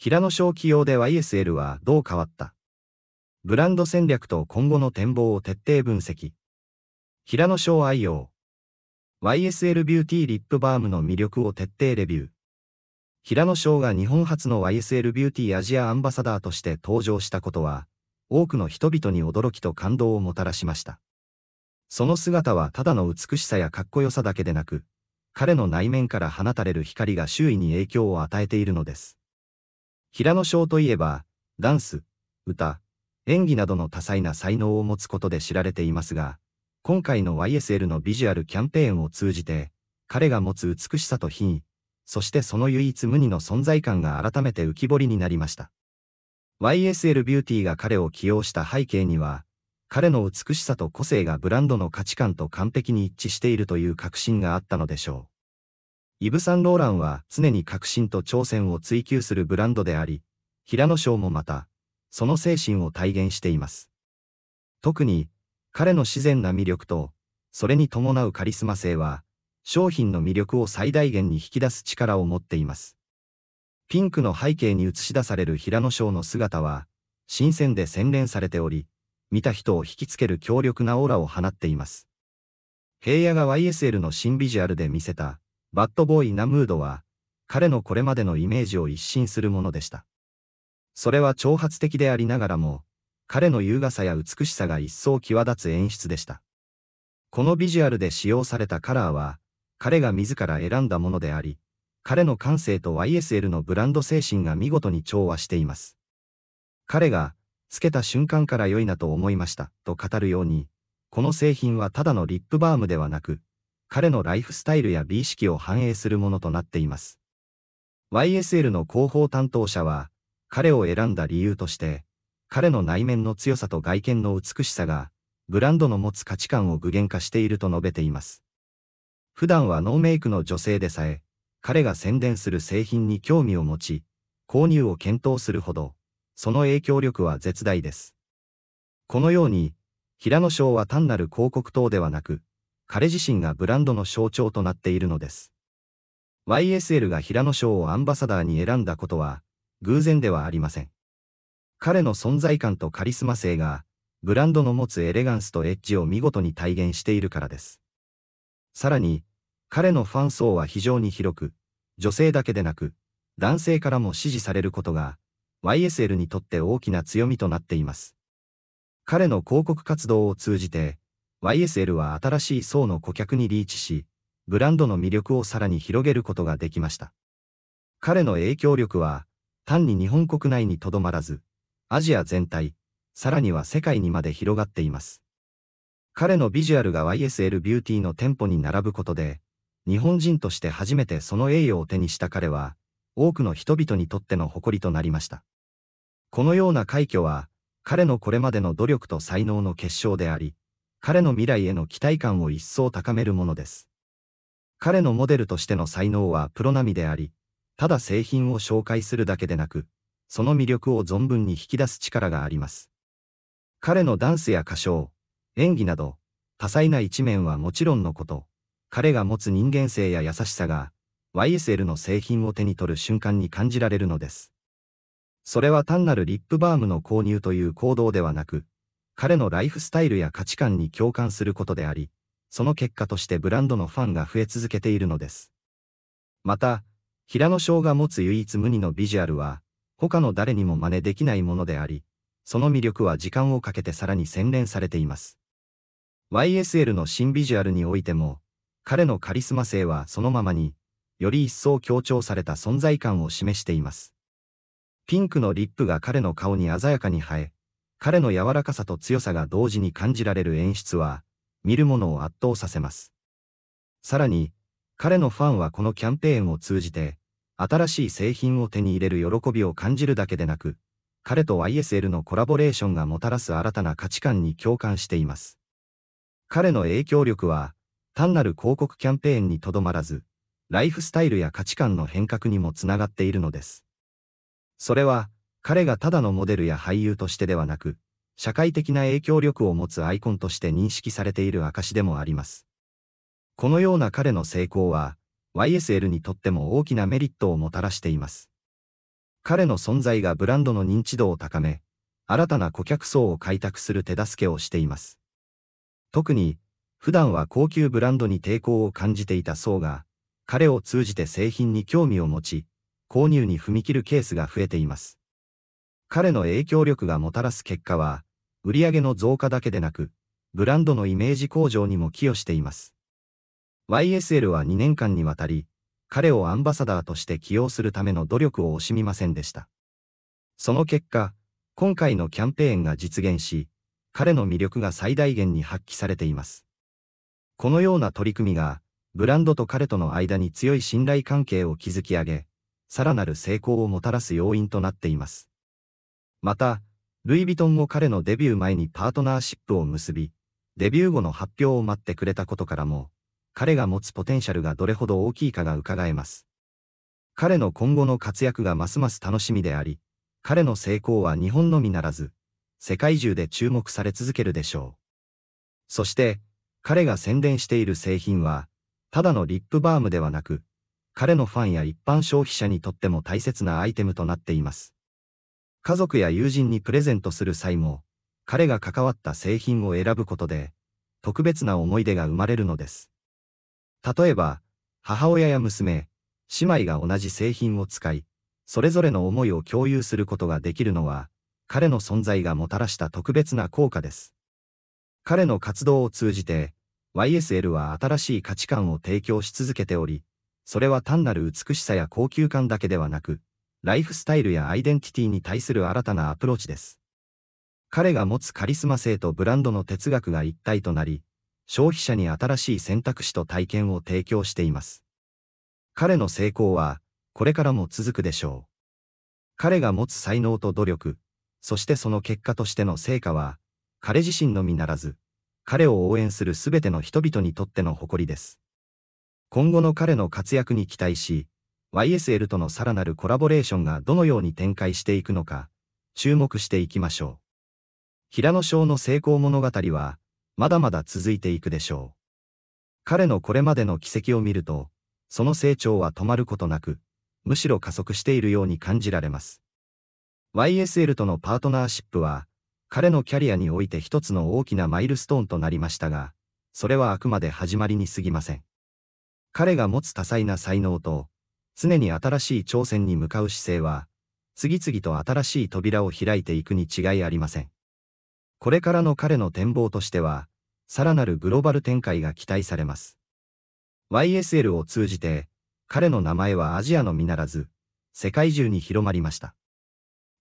平野翔起用で YSL はどう変わったブランド戦略と今後の展望を徹底分析。平野翔愛用。YSL ビューティーリップバームの魅力を徹底レビュー。平野翔が日本初の YSL ビューティーアジアアンバサダーとして登場したことは、多くの人々に驚きと感動をもたらしました。その姿はただの美しさやかっこよさだけでなく、彼の内面から放たれる光が周囲に影響を与えているのです。平野翔といえば、ダンス、歌、演技などの多彩な才能を持つことで知られていますが、今回の YSL のビジュアルキャンペーンを通じて、彼が持つ美しさと品位、そしてその唯一無二の存在感が改めて浮き彫りになりました。YSL ビューティーが彼を起用した背景には、彼の美しさと個性がブランドの価値観と完璧に一致しているという確信があったのでしょう。イブ・サンローランは常に革新と挑戦を追求するブランドであり、平野翔もまた、その精神を体現しています。特に、彼の自然な魅力と、それに伴うカリスマ性は、商品の魅力を最大限に引き出す力を持っています。ピンクの背景に映し出される平野翔の姿は、新鮮で洗練されており、見た人を引きつける強力なオーラを放っています。平野が YSL の新ビジュアルで見せた、バッドボーイナムードは、彼のこれまでのイメージを一新するものでした。それは挑発的でありながらも、彼の優雅さや美しさが一層際立つ演出でした。このビジュアルで使用されたカラーは、彼が自ら選んだものであり、彼の感性と YSL のブランド精神が見事に調和しています。彼が、つけた瞬間から良いなと思いました、と語るように、この製品はただのリップバームではなく、彼のライフスタイルや美意識を反映するものとなっています。YSL の広報担当者は、彼を選んだ理由として、彼の内面の強さと外見の美しさが、ブランドの持つ価値観を具現化していると述べています。普段はノーメイクの女性でさえ、彼が宣伝する製品に興味を持ち、購入を検討するほど、その影響力は絶大です。このように、平野賞は単なる広告塔ではなく、彼自身がブランドの象徴となっているのです。YSL が平野翔をアンバサダーに選んだことは、偶然ではありません。彼の存在感とカリスマ性が、ブランドの持つエレガンスとエッジを見事に体現しているからです。さらに、彼のファン層は非常に広く、女性だけでなく、男性からも支持されることが、YSL にとって大きな強みとなっています。彼の広告活動を通じて、YSL は新しい層の顧客にリーチし、ブランドの魅力をさらに広げることができました。彼の影響力は、単に日本国内にとどまらず、アジア全体、さらには世界にまで広がっています。彼のビジュアルが YSL ビューティーの店舗に並ぶことで、日本人として初めてその栄誉を手にした彼は、多くの人々にとっての誇りとなりました。このような快挙は、彼のこれまでの努力と才能の結晶であり、彼の未来への期待感を一層高めるものです。彼のモデルとしての才能はプロ並みであり、ただ製品を紹介するだけでなく、その魅力を存分に引き出す力があります。彼のダンスや歌唱、演技など、多彩な一面はもちろんのこと、彼が持つ人間性や優しさが、YSL の製品を手に取る瞬間に感じられるのです。それは単なるリップバームの購入という行動ではなく、彼のライフスタイルや価値観に共感することであり、その結果としてブランドのファンが増え続けているのです。また、平野翔が持つ唯一無二のビジュアルは、他の誰にも真似できないものであり、その魅力は時間をかけてさらに洗練されています。YSL の新ビジュアルにおいても、彼のカリスマ性はそのままに、より一層強調された存在感を示しています。ピンクのリップが彼の顔に鮮やかに生え、彼の柔らかさと強さが同時に感じられる演出は、見る者を圧倒させます。さらに、彼のファンはこのキャンペーンを通じて、新しい製品を手に入れる喜びを感じるだけでなく、彼と YSL のコラボレーションがもたらす新たな価値観に共感しています。彼の影響力は、単なる広告キャンペーンにとどまらず、ライフスタイルや価値観の変革にもつながっているのです。それは、彼がただのモデルや俳優としてではなく、社会的な影響力を持つアイコンとして認識されている証でもあります。このような彼の成功は、YSL にとっても大きなメリットをもたらしています。彼の存在がブランドの認知度を高め、新たな顧客層を開拓する手助けをしています。特に、普段は高級ブランドに抵抗を感じていた層が、彼を通じて製品に興味を持ち、購入に踏み切るケースが増えています。彼の影響力がもたらす結果は、売上の増加だけでなく、ブランドのイメージ向上にも寄与しています。YSL は2年間にわたり、彼をアンバサダーとして起用するための努力を惜しみませんでした。その結果、今回のキャンペーンが実現し、彼の魅力が最大限に発揮されています。このような取り組みが、ブランドと彼との間に強い信頼関係を築き上げ、さらなる成功をもたらす要因となっています。また、ルイ・ヴィトンも彼のデビュー前にパートナーシップを結び、デビュー後の発表を待ってくれたことからも、彼が持つポテンシャルがどれほど大きいかが伺えます。彼の今後の活躍がますます楽しみであり、彼の成功は日本のみならず、世界中で注目され続けるでしょう。そして、彼が宣伝している製品は、ただのリップバームではなく、彼のファンや一般消費者にとっても大切なアイテムとなっています。家族や友人にプレゼントする際も、彼が関わった製品を選ぶことで、特別な思い出が生まれるのです。例えば、母親や娘、姉妹が同じ製品を使い、それぞれの思いを共有することができるのは、彼の存在がもたらした特別な効果です。彼の活動を通じて、YSL は新しい価値観を提供し続けており、それは単なる美しさや高級感だけではなく、ライフスタイルやアイデンティティに対する新たなアプローチです。彼が持つカリスマ性とブランドの哲学が一体となり、消費者に新しい選択肢と体験を提供しています。彼の成功は、これからも続くでしょう。彼が持つ才能と努力、そしてその結果としての成果は、彼自身のみならず、彼を応援するすべての人々にとっての誇りです。今後の彼の活躍に期待し、YSL とのさらなるコラボレーションがどのように展開していくのか、注目していきましょう。平野翔の成功物語は、まだまだ続いていくでしょう。彼のこれまでの軌跡を見ると、その成長は止まることなく、むしろ加速しているように感じられます。YSL とのパートナーシップは、彼のキャリアにおいて一つの大きなマイルストーンとなりましたが、それはあくまで始まりに過ぎません。彼が持つ多彩な才能と、常に新しい挑戦に向かう姿勢は、次々と新しい扉を開いていくに違いありません。これからの彼の展望としては、さらなるグローバル展開が期待されます。YSL を通じて、彼の名前はアジアのみならず、世界中に広まりました。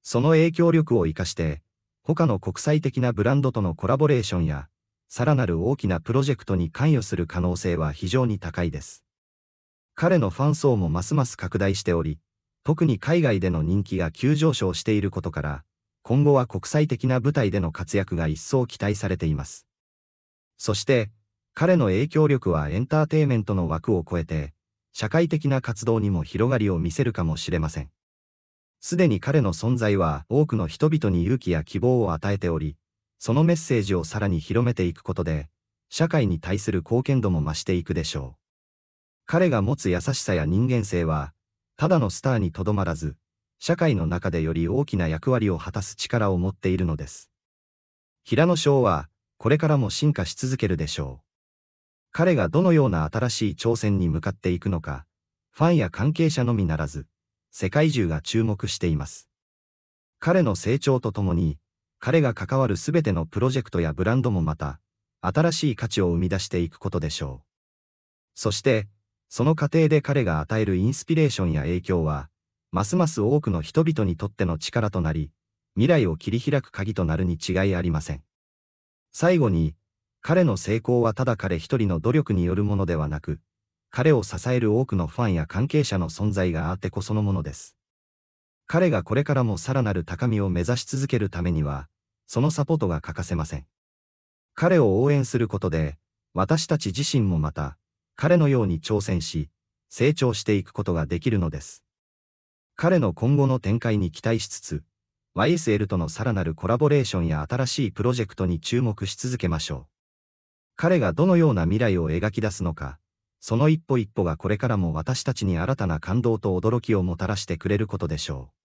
その影響力を活かして、他の国際的なブランドとのコラボレーションや、さらなる大きなプロジェクトに関与する可能性は非常に高いです。彼のファン層もますます拡大しており、特に海外での人気が急上昇していることから、今後は国際的な舞台での活躍が一層期待されています。そして、彼の影響力はエンターテイメントの枠を超えて、社会的な活動にも広がりを見せるかもしれません。すでに彼の存在は多くの人々に勇気や希望を与えており、そのメッセージをさらに広めていくことで、社会に対する貢献度も増していくでしょう。彼が持つ優しさや人間性は、ただのスターにとどまらず、社会の中でより大きな役割を果たす力を持っているのです。平野翔は、これからも進化し続けるでしょう。彼がどのような新しい挑戦に向かっていくのか、ファンや関係者のみならず、世界中が注目しています。彼の成長とともに、彼が関わるすべてのプロジェクトやブランドもまた、新しい価値を生み出していくことでしょう。そして、その過程で彼が与えるインスピレーションや影響は、ますます多くの人々にとっての力となり、未来を切り開く鍵となるに違いありません。最後に、彼の成功はただ彼一人の努力によるものではなく、彼を支える多くのファンや関係者の存在があってこそのものです。彼がこれからもさらなる高みを目指し続けるためには、そのサポートが欠かせません。彼を応援することで、私たち自身もまた、彼のように挑戦し、成長していくことができるのです。彼の今後の展開に期待しつつ、YSL とのさらなるコラボレーションや新しいプロジェクトに注目し続けましょう。彼がどのような未来を描き出すのか、その一歩一歩がこれからも私たちに新たな感動と驚きをもたらしてくれることでしょう。